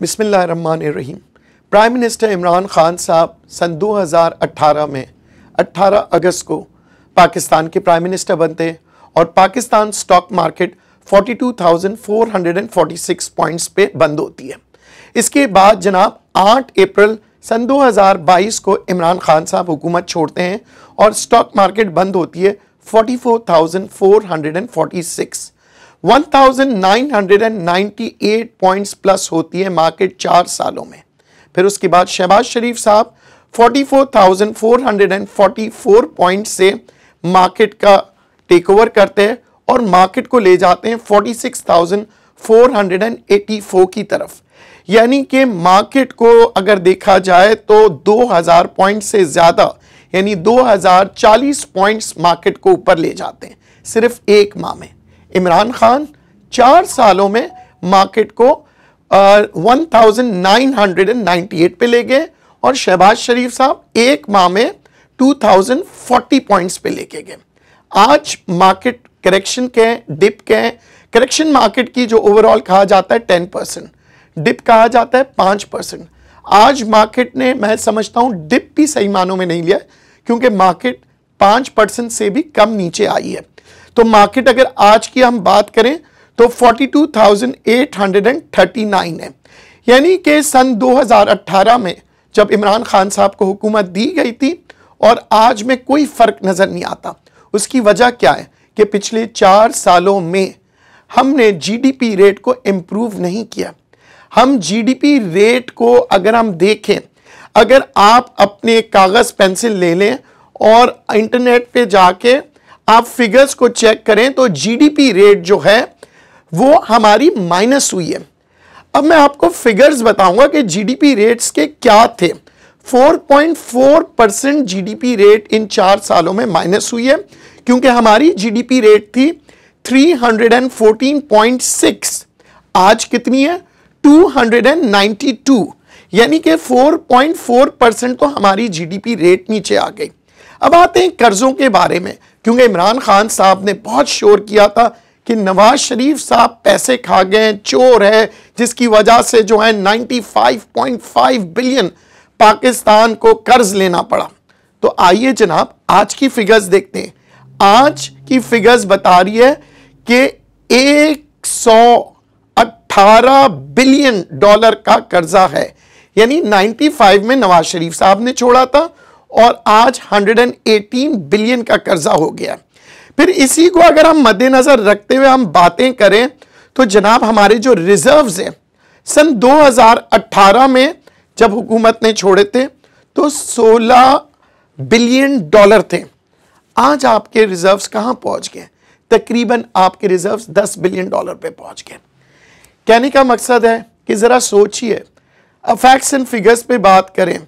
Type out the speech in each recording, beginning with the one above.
बिसमीम prime minister Imran Khan साहब सन 2018 में 18 अगस्त को पाकिस्तान के प्राइम मिनिस्टर बनते और पाकिस्तान स्टॉक मार्केट 42,446 पॉइंट्स पे बंद होती है इसके बाद जनाब 8 अप्रैल सन 2022 को इमरान खान साहब हुकूमत छोड़ते हैं और स्टॉक मार्केट बंद होती है 44,446 1998 पॉइंट्स प्लस होती है मार्केट चार सालों में फिर उसके बाद शहबाज शरीफ साहब 44,444 पॉइंट से मार्केट का टेक ओवर करते हैं और मार्केट को ले जाते हैं 46,484 की तरफ यानी कि मार्केट को अगर देखा जाए तो 2000 पॉइंट से ज़्यादा यानी 2040 पॉइंट्स मार्केट को ऊपर ले जाते हैं सिर्फ एक माह में इमरान खान चार सालों में मार्केट को one thousand nine hundred and ninety eight पे ले गए और शहबाज शरीफ साहब एक माह में टू थाउजेंड फोर्टी पॉइंट्स पे लेके गए आज मार्केट करेक्शन के डिप के करेक्शन मार्केट की जो ओवरऑल कहा जाता है टेन परसेंट डिप कहा जाता है पाँच परसेंट आज मार्केट ने मैं समझता हूँ डिप भी सही मानों में नहीं लिया क्योंकि मार्केट पाँच परसेंट से भी कम नीचे आई है तो मार्केट अगर आज की हम बात करें तो 42,839 है यानी कि सन 2018 में जब इमरान खान साहब को हुकूमत दी गई थी और आज में कोई फ़र्क नज़र नहीं आता उसकी वजह क्या है कि पिछले चार सालों में हमने जीडीपी रेट को इम्प्रूव नहीं किया हम जीडीपी रेट को अगर हम देखें अगर आप अपने कागज़ पेंसिल ले लें और इंटरनेट पे जाके आप फिगर्स को चेक करें तो जीडीपी रेट जो है वो हमारी माइनस हुई है अब मैं आपको फिगर्स बताऊंगा कि जीडीपी रेट्स के क्या थे 4.4 परसेंट जीडीपी रेट इन चार सालों में माइनस हुई है क्योंकि हमारी जीडीपी रेट थी 314.6 आज कितनी है 292 यानी कि 4.4 परसेंट तो हमारी जीडीपी रेट नीचे आ गई अब आते हैं कर्ज़ों के बारे में क्योंकि इमरान खान साहब ने बहुत शोर किया था कि नवाज शरीफ साहब पैसे खा गए चोर है जिसकी वजह से जो है 95.5 बिलियन पाकिस्तान को कर्ज लेना पड़ा तो आइए जनाब आज की फिगर्स देखते हैं आज की फिगर्स बता रही है कि 118 बिलियन डॉलर का कर्जा है यानी 95 में नवाज शरीफ साहब ने छोड़ा था और आज 118 बिलियन का कर्जा हो गया फिर इसी को अगर हम मद्देनजर रखते हुए हम बातें करें तो जनाब हमारे जो रिजर्व्स हैं सन 2018 में जब हुकूमत ने छोड़े थे तो 16 बिलियन डॉलर थे आज आपके रिजर्व्स कहां पहुंच गए तकरीबन आपके रिजर्व्स 10 बिलियन डॉलर पे पहुंच गए कहने का मकसद है कि ज़रा सोचिए फैक्ट्स एंड फिगर्स पे बात करें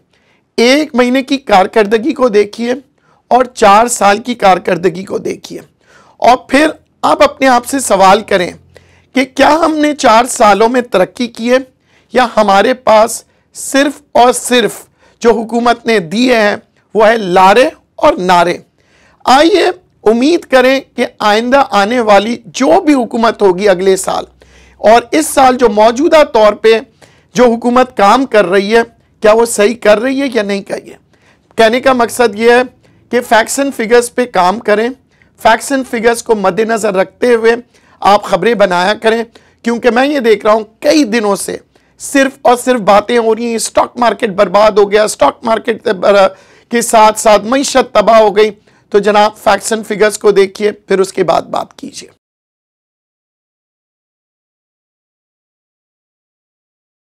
एक महीने की कारकर्दगी को देखिए और चार साल की कारकर्दगी को देखिए और फिर आप अपने आप से सवाल करें कि क्या हमने चार सालों में तरक्की की है या हमारे पास सिर्फ और सिर्फ जो हुकूमत ने दिए हैं वो है लारे और नारे आइए उम्मीद करें कि आइंदा आने वाली जो भी हुकूमत होगी अगले साल और इस साल जो मौजूदा तौर पे जो हुकूमत काम कर रही है क्या वो सही कर रही है या नहीं कर रही है कहने का मकसद ये है कि फैक्ट्स एंड फिगर्स पे काम करें फैक्ट्स एंड फिगर्स को मद्देनज़र रखते हुए आप खबरें बनाया करें क्योंकि मैं ये देख रहा हूँ कई दिनों से सिर्फ और सिर्फ बातें हो रही हैं स्टॉक मार्केट बर्बाद हो गया स्टॉक मार्केट के साथ साथ मीशत तबाह हो गई तो जनाब फैक्ट्स एंड फिगर्स को देखिए फिर उसके बाद बात कीजिए